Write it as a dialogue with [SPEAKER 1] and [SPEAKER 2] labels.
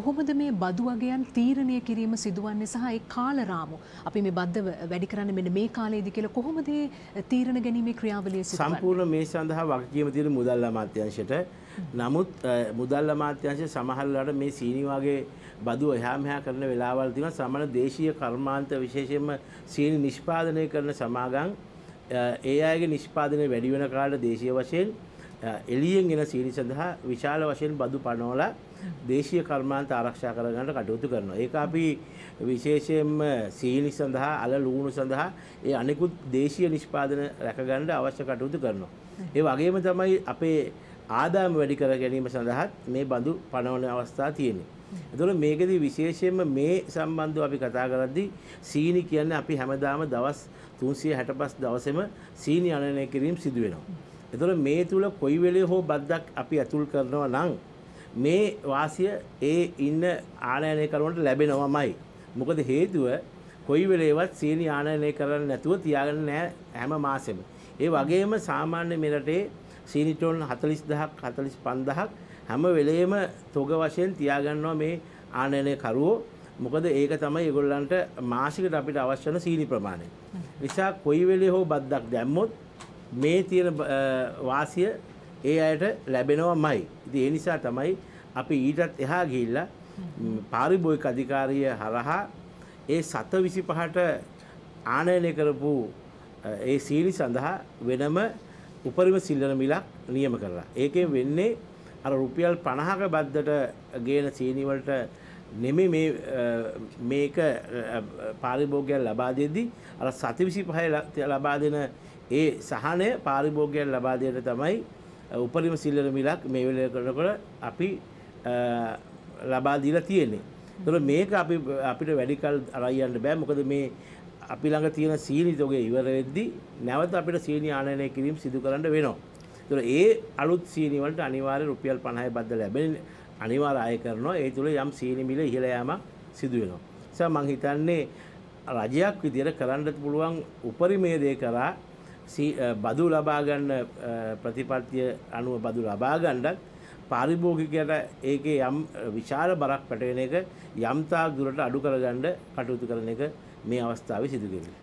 [SPEAKER 1] කොහොමද මේ බදු වගයන් තීරණය කිරීම සිදුවන්නේ සහ ඒ කාලරාමු අපි මේ බද්ධ වැඩි කරන්න මෙන්න මේ කාලයේදී කියලා කොහොමද මේ තීරණ ගැනීමේ ක්‍රියාවලිය සිදුවන්නේ සම්පූර්ණ මේ සඳහා වගකීම තියෙන මුදල් අමාත්‍යාංශයට නමුත් මුදල් අමාත්‍යාංශය සමහරවිට මේ සීනි වගේ බදු එහා මෙහා කරන වෙලාවල් තියෙනවා සමහර දේශීය කර්මාන්ත විශේෂයෙන්ම සීනි නිෂ්පාදනය කරන සමාගම් ඒ අයගේ නිෂ්පාදනය වැඩි වෙන කාලේ දේශීය වශයෙන් එලියෙන් එන සීනි සඳහා විශාල වශයෙන් බදු පනෝලා දේශීය කර්මාන්ත ආරක්ෂා කරගන්නට කටයුතු කරනවා. ඒක අපි විශේෂයෙන්ම සීනි සඳහා අල ලුණු සඳහා ඒ අනෙකුත් දේශීය නිෂ්පාදන රැකගන්න අවශ්‍ය කටයුතු කරනවා. ඒ වගේම තමයි අපේ ආදායම වැඩි කර ගැනීම සඳහාත් මේ බඳු පනවන අවස්ථා තියෙනවා. එතකොට මේකෙදි විශේෂයෙන්ම මේ සම්බන්ධව අපි කතා කරද්දී සීනි කියන්නේ අපි හැමදාම දවස් 365 දවසේම සීනි අනනය කිරීම සිදු වෙනවා. එතුළ මේ තුළ කොයි වෙලේ හෝ බද්දක් අපි ඇතුල් කරනවා නං. මේ වාසිය ඒ ඉන්න ආනයනය කරුවන්ට ලැබෙනවමයි. මොකද හේතුව කොයි වෙලේවත් සීනි ආනයනය කරන්න නැතුව තියාගන්න නෑ හැම මාසෙම. ඒ වගේම සාමාන්‍ය මෙරටේ සීනිටෝන් හතලිස් දහක් හතලිස් පන්දහක් හැම වෙලේම තොග වශයෙන් තියාගන්නවා මේ ආනයනය කරුවෝ මොකද ඒක තමයි ඒගොල්ලන්ට මාසිකට අපිට අවශ්‍යන සීනි ප්‍රමාණය. නිසා කොයි වෙලේ හෝ බද්දක් දැම්මොත් මේ තියෙන වාසිය ඒ අයට ලැබෙනවා මයි. ඉතින් ඒ නිසා තමයි අපි ඊටත් එහා ගිහිල්ලා පාරිභෝගික අධිකාරිය හරහා ඒ 725ට ආනයනය කරපු ඒ සීලි සඳහා වෙනම උපරිම සිල්ලන මිලක් නියම කරලා. ඒකෙන් වෙන්නේ අර රුපියල් 50ක බද්දට ගේන සීනි වලට නෙමෙයි මේ මේක පාරිභෝගිකයන් ලබා දෙද්දී අර 725 ලබා දෙන ඒ සහනය පාරිභෝගයක් ලබා දෙන්න තමයි උපරිම සිල්ලන මිලක් මේ වෙලේ කරනකොට අපි ලබා දීලා තියෙන්නේ. ඒතකොට මේක අපි අපිට වැඩිකල් අරයි යන්න බෑ. මොකද මේ අපි ළඟ තියෙන සීනි තොගේ ඉවර වෙද්දී නැවත අපිට සීනි ආනයනය කිරීම සිදු කරන්න වෙනවා. ඒතකොට ඒ අලුත් සීනි වලට අනිවාර්ය රුපියල් 50යි බද්ද ලැබෙන අනිවාර්ය ආය කරනවා. ඒ තුල යම් සීනි මිල ඉහළ යෑමක් සිදු වෙනවා. නිසා මම හිතන්නේ රජයක් විදියට කරන්න පුළුවන් උපරිමයේ දේ කරා බදු ලබාගන්න ප්‍රතිපත්තිය අනුව බදු ලබාගණ්ඩක් පාරිභෝගිකයට ඒකේ යම් විශාල බරක් පැටවෙන එක යම්තා දුරට අඩු කරගණ්ඩ කටයුතු කරන එක මේ අවස්ථාව සිදුකිරීම.